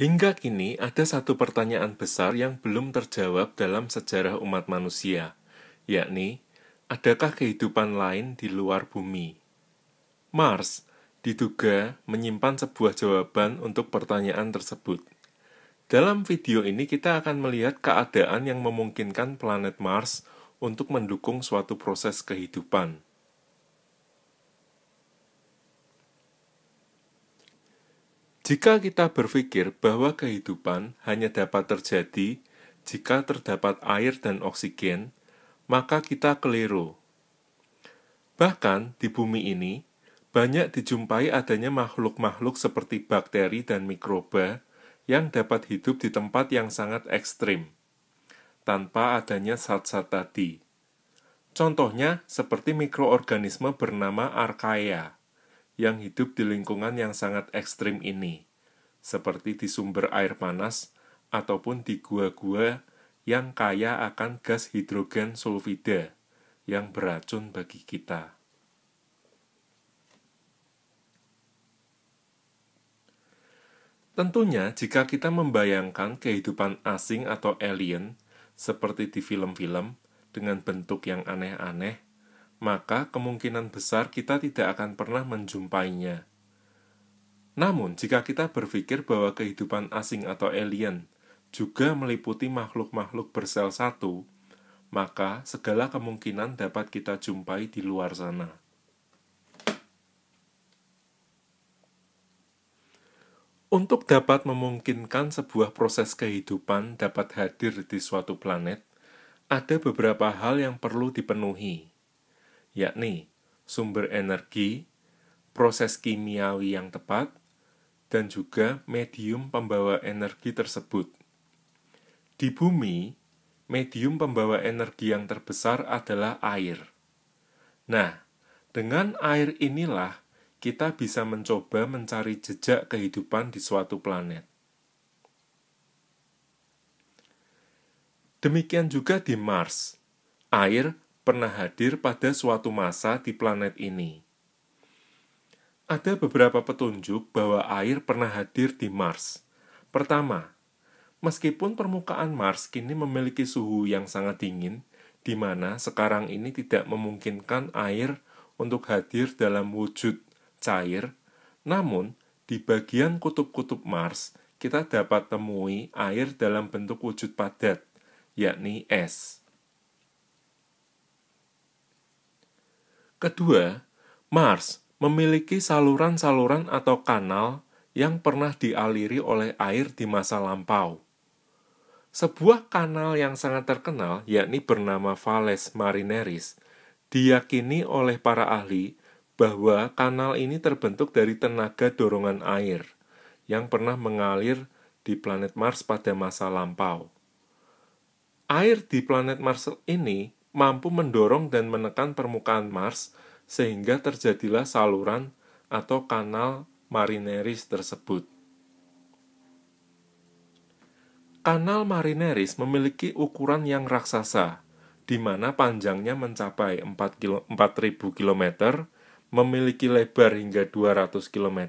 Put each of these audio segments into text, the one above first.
Hingga kini ada satu pertanyaan besar yang belum terjawab dalam sejarah umat manusia, yakni adakah kehidupan lain di luar bumi? Mars diduga menyimpan sebuah jawaban untuk pertanyaan tersebut. Dalam video ini kita akan melihat keadaan yang memungkinkan planet Mars untuk mendukung suatu proses kehidupan. Jika kita berpikir bahwa kehidupan hanya dapat terjadi jika terdapat air dan oksigen, maka kita keliru. Bahkan di bumi ini, banyak dijumpai adanya makhluk-makhluk seperti bakteri dan mikroba yang dapat hidup di tempat yang sangat ekstrim, tanpa adanya sat-sat tadi. Contohnya seperti mikroorganisme bernama archaea yang hidup di lingkungan yang sangat ekstrim ini, seperti di sumber air panas ataupun di gua-gua yang kaya akan gas hidrogen sulfida yang beracun bagi kita. Tentunya, jika kita membayangkan kehidupan asing atau alien seperti di film-film dengan bentuk yang aneh-aneh, maka kemungkinan besar kita tidak akan pernah menjumpainya. Namun, jika kita berpikir bahwa kehidupan asing atau alien juga meliputi makhluk-makhluk bersel satu, maka segala kemungkinan dapat kita jumpai di luar sana. Untuk dapat memungkinkan sebuah proses kehidupan dapat hadir di suatu planet, ada beberapa hal yang perlu dipenuhi, yakni sumber energi, proses kimiawi yang tepat, dan juga medium pembawa energi tersebut. Di bumi, medium pembawa energi yang terbesar adalah air. Nah, dengan air inilah kita bisa mencoba mencari jejak kehidupan di suatu planet. Demikian juga di Mars, air pernah hadir pada suatu masa di planet ini. Ada beberapa petunjuk bahwa air pernah hadir di Mars. Pertama, meskipun permukaan Mars kini memiliki suhu yang sangat dingin, di mana sekarang ini tidak memungkinkan air untuk hadir dalam wujud cair, namun di bagian kutub-kutub Mars kita dapat temui air dalam bentuk wujud padat, yakni es. Kedua, Mars memiliki saluran-saluran atau kanal yang pernah dialiri oleh air di masa lampau. Sebuah kanal yang sangat terkenal, yakni bernama Valles Marineris, diyakini oleh para ahli bahwa kanal ini terbentuk dari tenaga dorongan air yang pernah mengalir di planet Mars pada masa lampau. Air di planet Mars ini mampu mendorong dan menekan permukaan Mars sehingga terjadilah saluran atau kanal marineris tersebut. Kanal marineris memiliki ukuran yang raksasa, di mana panjangnya mencapai 4.000 km, memiliki lebar hingga 200 km,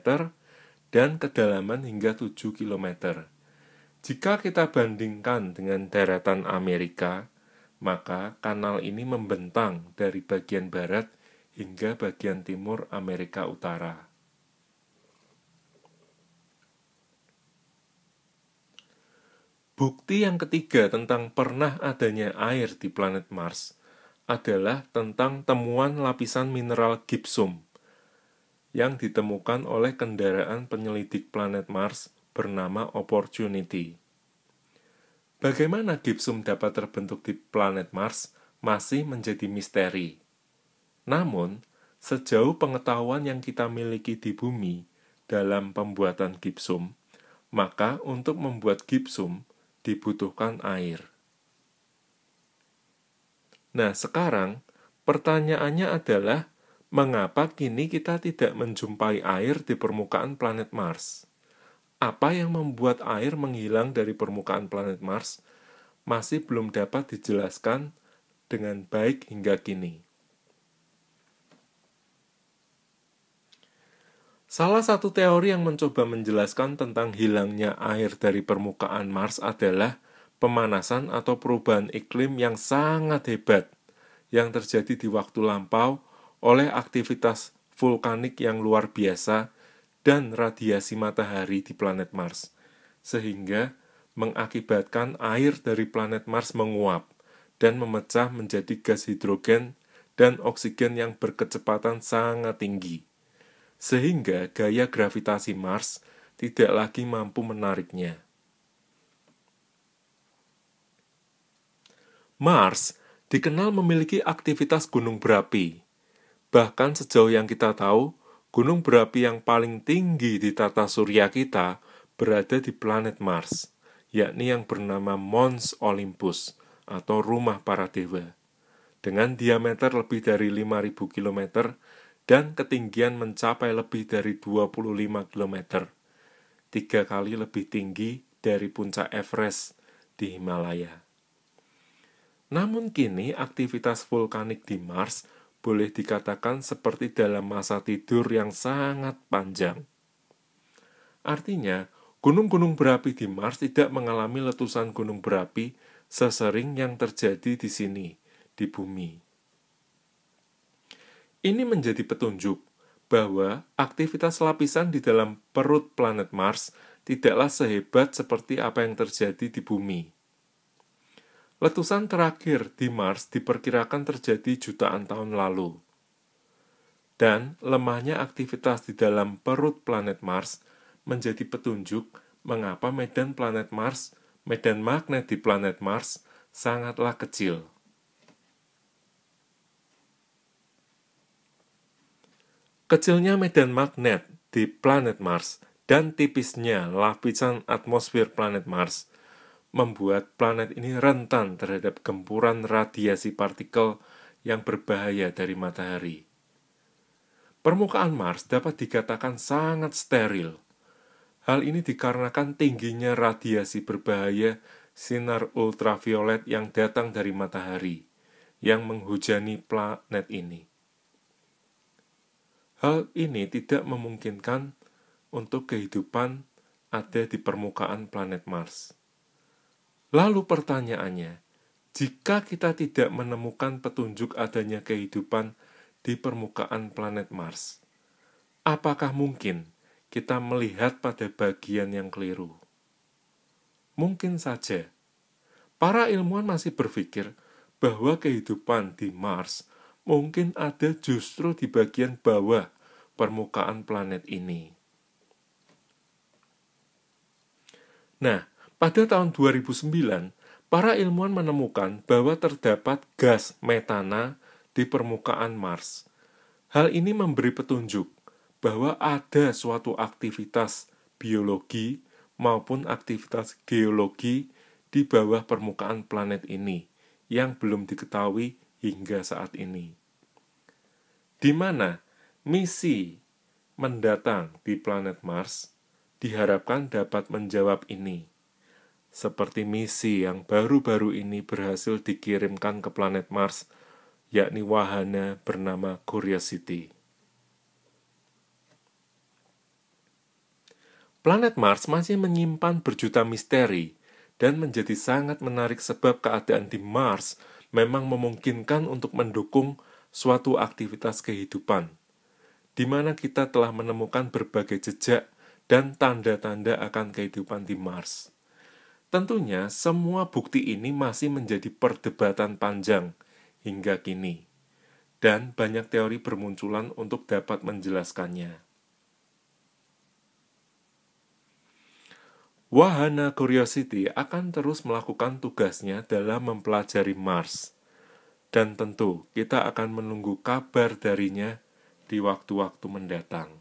dan kedalaman hingga 7 km. Jika kita bandingkan dengan daratan Amerika, maka kanal ini membentang dari bagian barat hingga bagian timur Amerika Utara. Bukti yang ketiga tentang pernah adanya air di planet Mars adalah tentang temuan lapisan mineral gipsum yang ditemukan oleh kendaraan penyelidik planet Mars bernama Opportunity. Bagaimana gipsum dapat terbentuk di planet Mars masih menjadi misteri. Namun, sejauh pengetahuan yang kita miliki di bumi dalam pembuatan gipsum, maka untuk membuat gipsum dibutuhkan air. Nah, sekarang pertanyaannya adalah mengapa kini kita tidak menjumpai air di permukaan planet Mars? Apa yang membuat air menghilang dari permukaan planet Mars masih belum dapat dijelaskan dengan baik hingga kini. Salah satu teori yang mencoba menjelaskan tentang hilangnya air dari permukaan Mars adalah pemanasan atau perubahan iklim yang sangat hebat yang terjadi di waktu lampau oleh aktivitas vulkanik yang luar biasa dan radiasi matahari di planet Mars, sehingga mengakibatkan air dari planet Mars menguap dan memecah menjadi gas hidrogen dan oksigen yang berkecepatan sangat tinggi, sehingga gaya gravitasi Mars tidak lagi mampu menariknya. Mars dikenal memiliki aktivitas gunung berapi. Bahkan sejauh yang kita tahu, Gunung berapi yang paling tinggi di tata surya kita berada di planet Mars, yakni yang bernama Mons Olympus atau rumah para dewa. Dengan diameter lebih dari 5000 km dan ketinggian mencapai lebih dari 25 km. Tiga kali lebih tinggi dari puncak Everest di Himalaya. Namun kini aktivitas vulkanik di Mars boleh dikatakan seperti dalam masa tidur yang sangat panjang. Artinya, gunung-gunung berapi di Mars tidak mengalami letusan gunung berapi sesering yang terjadi di sini, di bumi. Ini menjadi petunjuk bahwa aktivitas lapisan di dalam perut planet Mars tidaklah sehebat seperti apa yang terjadi di bumi. Letusan terakhir di Mars diperkirakan terjadi jutaan tahun lalu. Dan lemahnya aktivitas di dalam perut planet Mars menjadi petunjuk mengapa medan planet Mars, medan magnet di planet Mars sangatlah kecil. Kecilnya medan magnet di planet Mars dan tipisnya lapisan atmosfer planet Mars – membuat planet ini rentan terhadap gempuran radiasi partikel yang berbahaya dari matahari. Permukaan Mars dapat dikatakan sangat steril. Hal ini dikarenakan tingginya radiasi berbahaya sinar ultraviolet yang datang dari matahari yang menghujani planet ini. Hal ini tidak memungkinkan untuk kehidupan ada di permukaan planet Mars. Lalu pertanyaannya, jika kita tidak menemukan petunjuk adanya kehidupan di permukaan planet Mars, apakah mungkin kita melihat pada bagian yang keliru? Mungkin saja. Para ilmuwan masih berpikir bahwa kehidupan di Mars mungkin ada justru di bagian bawah permukaan planet ini. Nah, pada tahun 2009, para ilmuwan menemukan bahwa terdapat gas metana di permukaan Mars. Hal ini memberi petunjuk bahwa ada suatu aktivitas biologi maupun aktivitas geologi di bawah permukaan planet ini yang belum diketahui hingga saat ini. Di mana misi mendatang di planet Mars diharapkan dapat menjawab ini seperti misi yang baru-baru ini berhasil dikirimkan ke planet Mars, yakni wahana bernama Curiosity. Planet Mars masih menyimpan berjuta misteri dan menjadi sangat menarik sebab keadaan di Mars memang memungkinkan untuk mendukung suatu aktivitas kehidupan, di mana kita telah menemukan berbagai jejak dan tanda-tanda akan kehidupan di Mars. Tentunya semua bukti ini masih menjadi perdebatan panjang hingga kini, dan banyak teori bermunculan untuk dapat menjelaskannya. Wahana Curiosity akan terus melakukan tugasnya dalam mempelajari Mars, dan tentu kita akan menunggu kabar darinya di waktu-waktu mendatang.